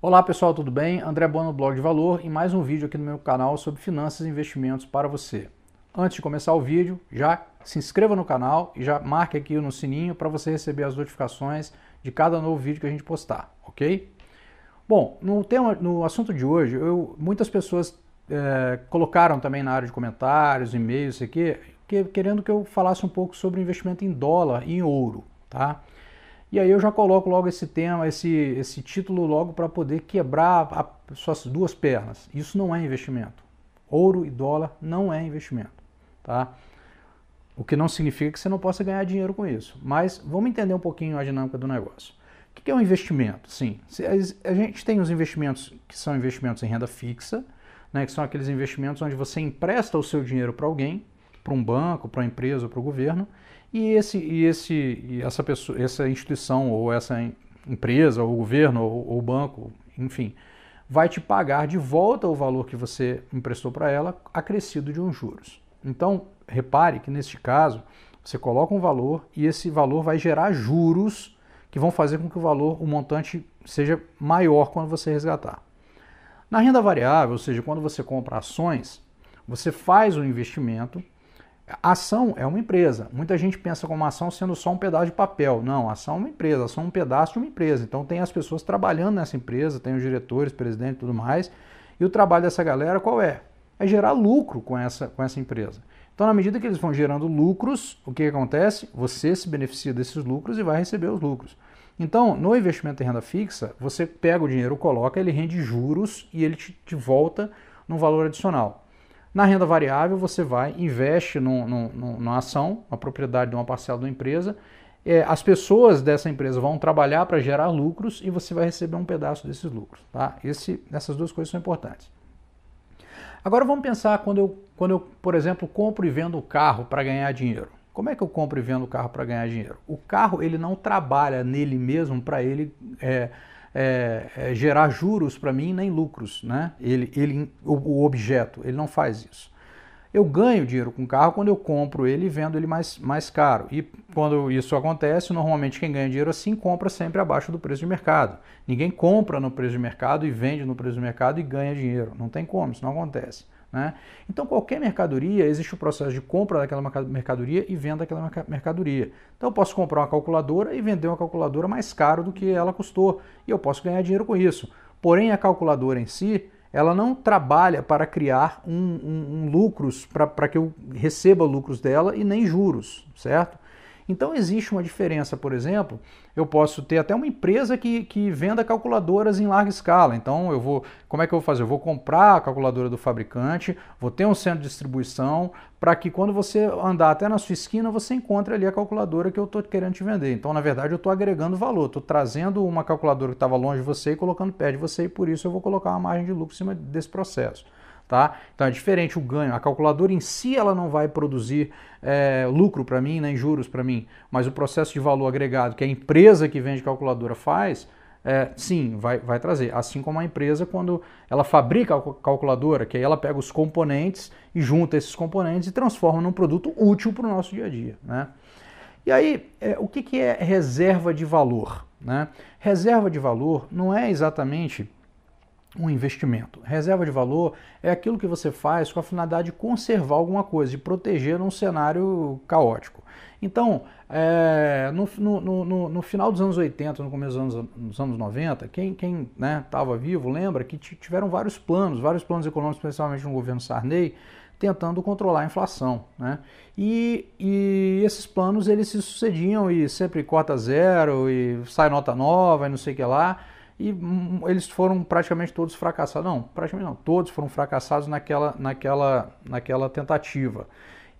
Olá pessoal, tudo bem? André Bono, Blog de Valor e mais um vídeo aqui no meu canal sobre finanças e investimentos para você. Antes de começar o vídeo, já se inscreva no canal e já marque aqui no sininho para você receber as notificações de cada novo vídeo que a gente postar, ok? Bom, no, tema, no assunto de hoje, eu, muitas pessoas é, colocaram também na área de comentários, e-mails, isso aqui, que, querendo que eu falasse um pouco sobre investimento em dólar e em ouro, tá? E aí eu já coloco logo esse tema, esse, esse título logo para poder quebrar suas duas pernas. Isso não é investimento. Ouro e dólar não é investimento, tá? O que não significa que você não possa ganhar dinheiro com isso. Mas vamos entender um pouquinho a dinâmica do negócio. O que é um investimento? Sim, a gente tem os investimentos que são investimentos em renda fixa, né, que são aqueles investimentos onde você empresta o seu dinheiro para alguém para um banco, para uma empresa, para o governo, e esse, e esse, e essa pessoa, essa instituição ou essa empresa, ou governo, ou, banco, enfim, vai te pagar de volta o valor que você emprestou para ela, acrescido de uns juros. Então, repare que neste caso, você coloca um valor e esse valor vai gerar juros que vão fazer com que o valor, o montante, seja maior quando você resgatar. Na renda variável, ou seja, quando você compra ações, você faz o um investimento a ação é uma empresa. Muita gente pensa como ação sendo só um pedaço de papel. Não, ação é uma empresa, ação é um pedaço de uma empresa. Então tem as pessoas trabalhando nessa empresa, tem os diretores, presidente e tudo mais. E o trabalho dessa galera qual é? É gerar lucro com essa, com essa empresa. Então, na medida que eles vão gerando lucros, o que acontece? Você se beneficia desses lucros e vai receber os lucros. Então, no investimento em renda fixa, você pega o dinheiro, coloca, ele rende juros e ele te, te volta num valor adicional. Na renda variável, você vai, investe num, numa ação, na propriedade de uma parcela de uma empresa. É, as pessoas dessa empresa vão trabalhar para gerar lucros e você vai receber um pedaço desses lucros. Tá? Esse, essas duas coisas são importantes. Agora vamos pensar quando eu, quando eu, por exemplo, compro e vendo o carro para ganhar dinheiro. Como é que eu compro e vendo o carro para ganhar dinheiro? O carro ele não trabalha nele mesmo para ele é, é, é, gerar juros para mim nem lucros, né? Ele, ele, o, o, objeto, ele não faz isso. Eu ganho dinheiro com o carro quando eu compro ele e vendo ele mais, mais caro. E quando isso acontece, normalmente quem ganha dinheiro assim compra sempre abaixo do preço de mercado. Ninguém compra no preço de mercado e vende no preço de mercado e ganha dinheiro. Não tem como, isso não acontece. Né? Então, qualquer mercadoria, existe o processo de compra daquela mercadoria e venda daquela mercadoria. Então, eu posso comprar uma calculadora e vender uma calculadora mais caro do que ela custou, e eu posso ganhar dinheiro com isso. Porém, a calculadora em si, ela não trabalha para criar um, um, um lucros, para que eu receba lucros dela e nem juros, certo? Então existe uma diferença, por exemplo, eu posso ter até uma empresa que, que venda calculadoras em larga escala. Então eu vou, como é que eu vou fazer? Eu vou comprar a calculadora do fabricante, vou ter um centro de distribuição para que quando você andar até na sua esquina, você encontre ali a calculadora que eu estou querendo te vender. Então, na verdade, eu estou agregando valor, estou trazendo uma calculadora que estava longe de você e colocando perto de você e por isso eu vou colocar uma margem de lucro em cima desse processo tá? Então é diferente o ganho. A calculadora em si ela não vai produzir é, lucro para mim, nem né, juros para mim, mas o processo de valor agregado que a empresa que vende calculadora faz, é, sim, vai, vai trazer. Assim como a empresa quando ela fabrica a calculadora, que aí ela pega os componentes e junta esses componentes e transforma num produto útil para o nosso dia a dia, né? E aí, é, o que, que é reserva de valor? Né? Reserva de valor não é exatamente um investimento. Reserva de valor é aquilo que você faz com a finalidade de conservar alguma coisa, e proteger num cenário caótico. Então, é, no, no, no, no, final dos anos 80, no começo dos anos, dos anos 90, quem estava né, vivo lembra que tiveram vários planos, vários planos econômicos, principalmente no governo Sarney, tentando controlar a inflação. Né? E, e, esses planos eles se sucediam e sempre cota zero, e sai nota nova e não sei o que lá e hum, eles foram praticamente todos fracassados. Não, praticamente não, todos foram fracassados naquela, naquela, naquela tentativa.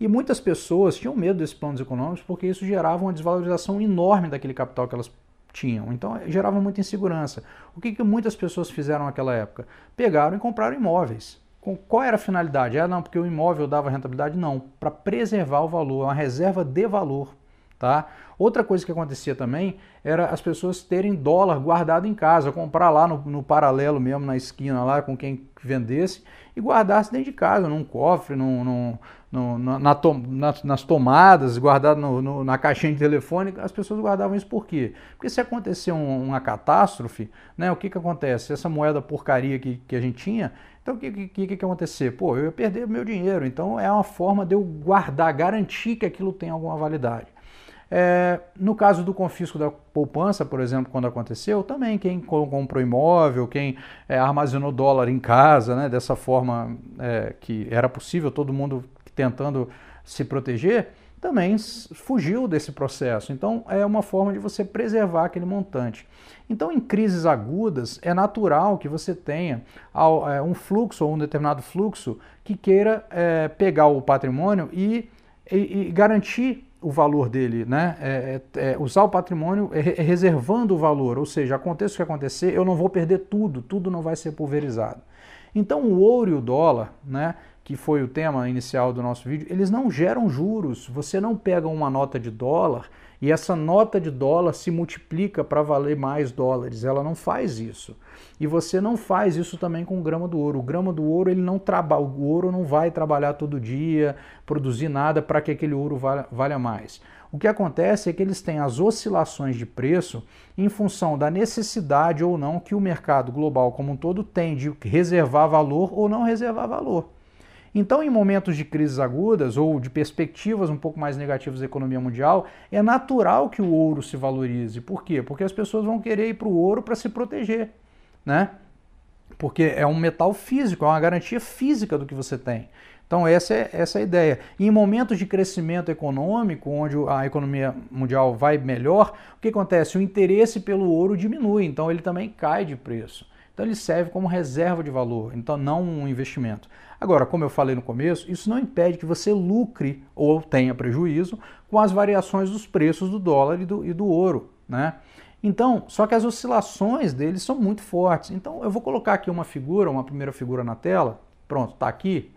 E muitas pessoas tinham medo desses planos econômicos porque isso gerava uma desvalorização enorme daquele capital que elas tinham. Então eh, gerava muita insegurança. O que, que muitas pessoas fizeram naquela época? Pegaram e compraram imóveis. Com, qual era a finalidade? era ah, não, porque o imóvel dava rentabilidade? Não, para preservar o valor, uma reserva de valor tá? Outra coisa que acontecia também era as pessoas terem dólar guardado em casa, comprar lá no, no paralelo mesmo, na esquina lá, com quem vendesse, e guardasse dentro de casa, num cofre, num, num, na, na na, nas tomadas, guardado no, no, na caixinha de telefone. As pessoas guardavam isso por quê? Porque se acontecer um, uma catástrofe, né, o que, que acontece? Essa moeda porcaria que, que a gente tinha, então o que, que, que, que acontecer? Pô, eu ia perder meu dinheiro. Então é uma forma de eu guardar, garantir que aquilo tem alguma validade. É, no caso do confisco da poupança, por exemplo, quando aconteceu, também quem comprou imóvel, quem é, armazenou dólar em casa, né, dessa forma é, que era possível, todo mundo tentando se proteger, também fugiu desse processo. Então, é uma forma de você preservar aquele montante. Então, em crises agudas, é natural que você tenha é, um fluxo ou um determinado fluxo que queira é, pegar o patrimônio e, e, e garantir o valor dele, né? É, é, é, usar o patrimônio é, é, reservando o valor, ou seja, aconteça o que acontecer, eu não vou perder tudo, tudo não vai ser pulverizado. Então o ouro e o dólar, né, que foi o tema inicial do nosso vídeo, eles não geram juros. Você não pega uma nota de dólar e essa nota de dólar se multiplica para valer mais dólares. Ela não faz isso. E você não faz isso também com o grama do ouro. O grama do ouro, ele não trabalha, o ouro não vai trabalhar todo dia, produzir nada para que aquele ouro valha, valha mais. O que acontece é que eles têm as oscilações de preço em função da necessidade ou não que o mercado global como um todo tem de reservar valor ou não reservar valor. Então, em momentos de crises agudas ou de perspectivas um pouco mais negativas da economia mundial, é natural que o ouro se valorize. Por quê? Porque as pessoas vão querer ir para o ouro para se proteger, né? Porque é um metal físico, é uma garantia física do que você tem. Então, essa é, essa é a ideia. em momentos de crescimento econômico, onde a economia mundial vai melhor, o que acontece? O interesse pelo ouro diminui, então ele também cai de preço. Então ele serve como reserva de valor, então não um investimento. Agora, como eu falei no começo, isso não impede que você lucre ou tenha prejuízo com as variações dos preços do dólar e do, e do ouro, né? Então, só que as oscilações deles são muito fortes. Então, eu vou colocar aqui uma figura, uma primeira figura na tela. Pronto, está aqui.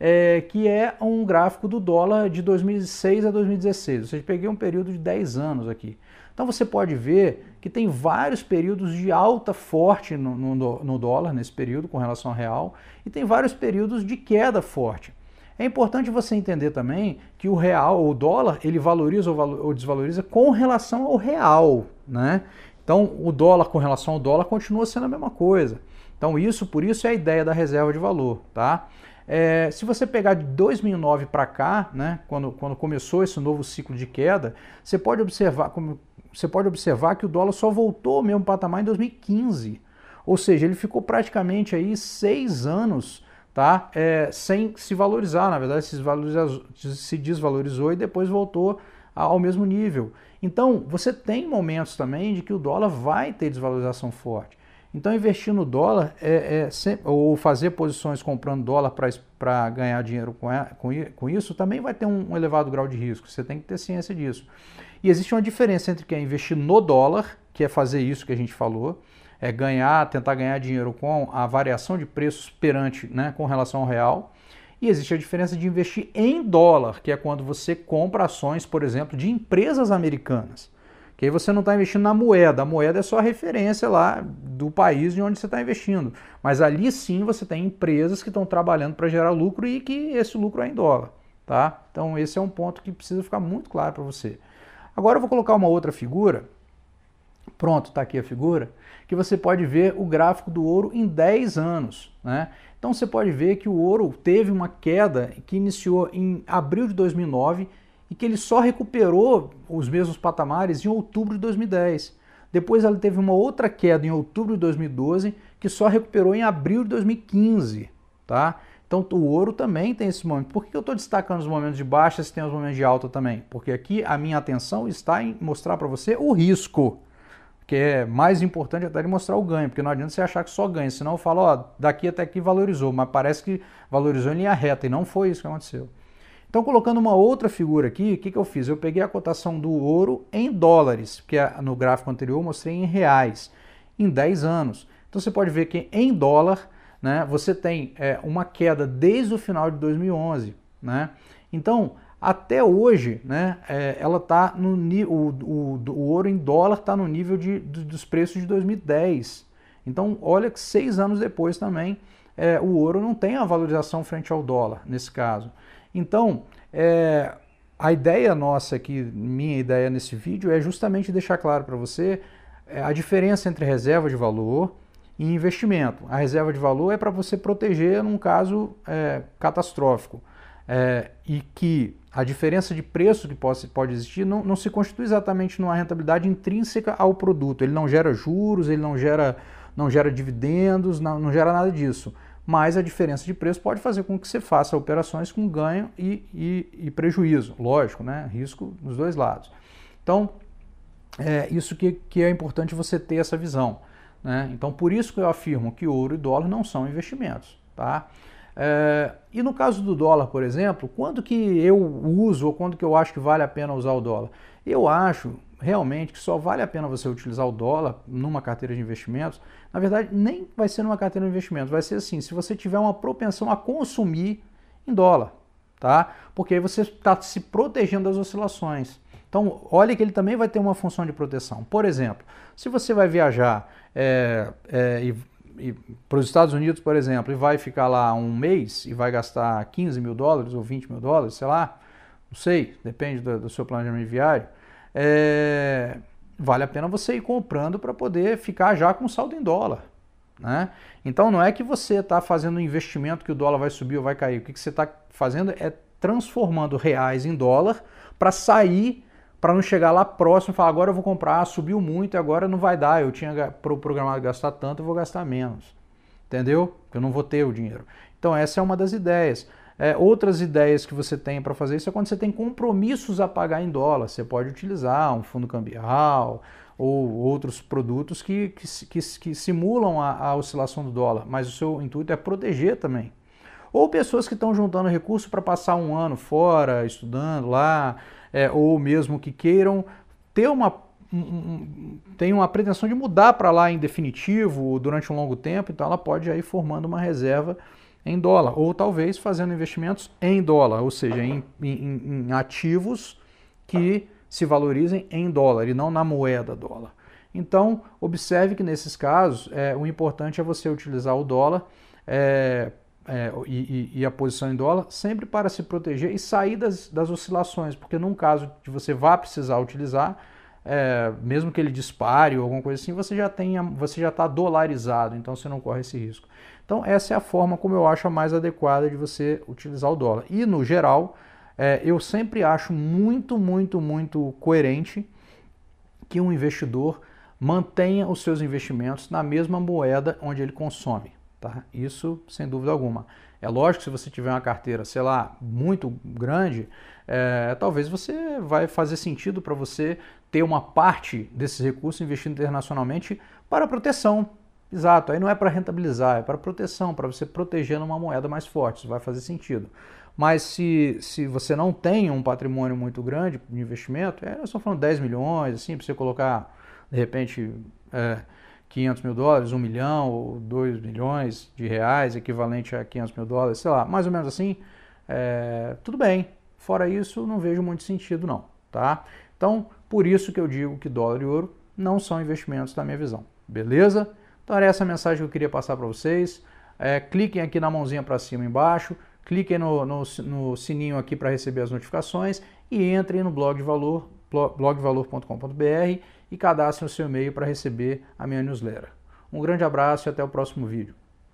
É, que é um gráfico do dólar de 2006 a 2016. Ou seja, peguei um período de 10 anos aqui. Então você pode ver que tem vários períodos de alta forte no, no, no dólar nesse período com relação ao real e tem vários períodos de queda forte. É importante você entender também que o real o dólar ele valoriza ou, desvaloriza com relação ao real, né? Então o dólar com relação ao dólar continua sendo a mesma coisa. Então isso, por isso é a ideia da reserva de valor, tá? É, se você pegar de 2009 para cá, né, quando, quando começou esse novo ciclo de queda, você pode observar, como, você pode observar que o dólar só voltou ao mesmo patamar em 2015. Ou seja, ele ficou praticamente aí seis anos tá? É, sem se valorizar. Na verdade, se, se desvalorizou e depois voltou ao mesmo nível. Então, você tem momentos também de que o dólar vai ter desvalorização forte. Então, investir no dólar é, é sempre, ou fazer posições comprando dólar para ganhar dinheiro com, com, isso também vai ter um, um elevado grau de risco. Você tem que ter ciência disso. E existe uma diferença entre quem é investir no dólar, que é fazer isso que a gente falou, é ganhar, tentar ganhar dinheiro com a variação de preços perante, né, com relação ao real. E existe a diferença de investir em dólar, que é quando você compra ações, por exemplo, de empresas americanas. Que aí você não está investindo na moeda, a moeda é só a referência lá do país de onde você está investindo. Mas ali sim você tem empresas que estão trabalhando para gerar lucro e que esse lucro é em dólar. Tá? Então esse é um ponto que precisa ficar muito claro para você. Agora eu vou colocar uma outra figura. Pronto, está aqui a figura, que você pode ver o gráfico do ouro em 10 anos. Né? Então você pode ver que o ouro teve uma queda que iniciou em abril de 2009 e que ele só recuperou os mesmos patamares em outubro de 2010. Depois ele teve uma outra queda em outubro de 2012 que só recuperou em abril de 2015. Tá? Então o ouro também tem esse momento. Por que eu estou destacando os momentos de baixa se tem os momentos de alta também? Porque aqui a minha atenção está em mostrar para você o risco, que é mais importante até de mostrar o ganho, porque não adianta você achar que só ganha, senão eu falo, ó, daqui até aqui valorizou, mas parece que valorizou em linha reta e não foi isso que aconteceu. Então, colocando uma outra figura aqui, o que, que eu fiz? Eu peguei a cotação do ouro em dólares, que no gráfico anterior eu mostrei em reais, em 10 anos. Então, você pode ver que em dólar né? Você tem é, uma queda desde o final de 2011, né? Então até hoje, né, é, ela tá no o, o, o ouro em dólar está no nível de, dos preços de 2010. Então olha que seis anos depois também é, o ouro não tem a valorização frente ao dólar nesse caso. Então é, a ideia nossa aqui, minha ideia nesse vídeo é justamente deixar claro para você é, a diferença entre reserva de valor em investimento. A reserva de valor é para você proteger num caso é, catastrófico. É, e que a diferença de preço que pode, pode existir não, não se constitui exatamente numa rentabilidade intrínseca ao produto. Ele não gera juros, ele não gera, não gera dividendos, não, não gera nada disso. Mas a diferença de preço pode fazer com que você faça operações com ganho e, e, e prejuízo. Lógico, né? Risco dos dois lados. Então, é isso que, que é importante você ter essa visão. Né? Então, por isso que eu afirmo que ouro e dólar não são investimentos. Tá? É, e no caso do dólar, por exemplo, quando que eu uso ou quando que eu acho que vale a pena usar o dólar? Eu acho realmente que só vale a pena você utilizar o dólar numa carteira de investimentos. Na verdade, nem vai ser numa carteira de investimentos, vai ser assim, se você tiver uma propensão a consumir em dólar, tá? Porque aí você está se protegendo das oscilações. Então, olha que ele também vai ter uma função de proteção. Por exemplo, se você vai viajar é, é, e, e, para os Estados Unidos, por exemplo, e vai ficar lá um mês e vai gastar 15 mil dólares ou 20 mil dólares, sei lá, não sei, depende do, do seu planejamento viário, é, vale a pena você ir comprando para poder ficar já com saldo em dólar. Né? Então não é que você está fazendo um investimento que o dólar vai subir ou vai cair. O que, que você está fazendo é transformando reais em dólar para sair para não chegar lá próximo e falar agora eu vou comprar, subiu muito e agora não vai dar, eu tinha programado gastar tanto, eu vou gastar menos. Entendeu? Eu não vou ter o dinheiro. Então essa é uma das ideias. É, outras ideias que você tem para fazer isso é quando você tem compromissos a pagar em dólar. Você pode utilizar um fundo cambial ou outros produtos que, que, que, que simulam a, a oscilação do dólar, mas o seu intuito é proteger também. Ou pessoas que estão juntando recurso para passar um ano fora, estudando lá, é, ou mesmo que queiram ter uma tem uma pretensão de mudar para lá em definitivo durante um longo tempo, então ela pode ir formando uma reserva em dólar, ou talvez fazendo investimentos em dólar, ou seja, em, em, em ativos que se valorizem em dólar e não na moeda dólar. Então, observe que nesses casos, é, o importante é você utilizar o dólar é, é, e, e, a posição em dólar, sempre para se proteger e sair das, das oscilações, porque num caso de você vá precisar utilizar, é, mesmo que ele dispare ou alguma coisa assim, você já tenha, você já está dolarizado, então você não corre esse risco. Então essa é a forma como eu acho a mais adequada de você utilizar o dólar. E no geral, é, eu sempre acho muito, muito, muito coerente que um investidor mantenha os seus investimentos na mesma moeda onde ele consome. Tá? Isso sem dúvida alguma. É lógico que se você tiver uma carteira, sei lá, muito grande, é, talvez você vai fazer sentido para você ter uma parte desses recursos investido internacionalmente para proteção. Exato, aí não é para rentabilizar, é para proteção, para você proteger numa moeda mais forte, isso vai fazer sentido. Mas se, se você não tem um patrimônio muito grande de investimento, é, eu estou falando 10 milhões, assim, para você colocar, de repente, é, 500 mil dólares, 1 milhão ou 2 milhões de reais, equivalente a 500 mil dólares, sei lá, mais ou menos assim, é, tudo bem. Fora isso, não vejo muito sentido não, tá? Então, por isso que eu digo que dólar e ouro não são investimentos da minha visão, beleza? Então era essa a mensagem que eu queria passar para vocês. É, cliquem aqui na mãozinha para cima e embaixo, cliquem no, no, no sininho aqui para receber as notificações e entrem no blog de valor, blogvalor.com.br e cadastrem o seu e-mail para receber a minha newsletter. Um grande abraço e até o próximo vídeo.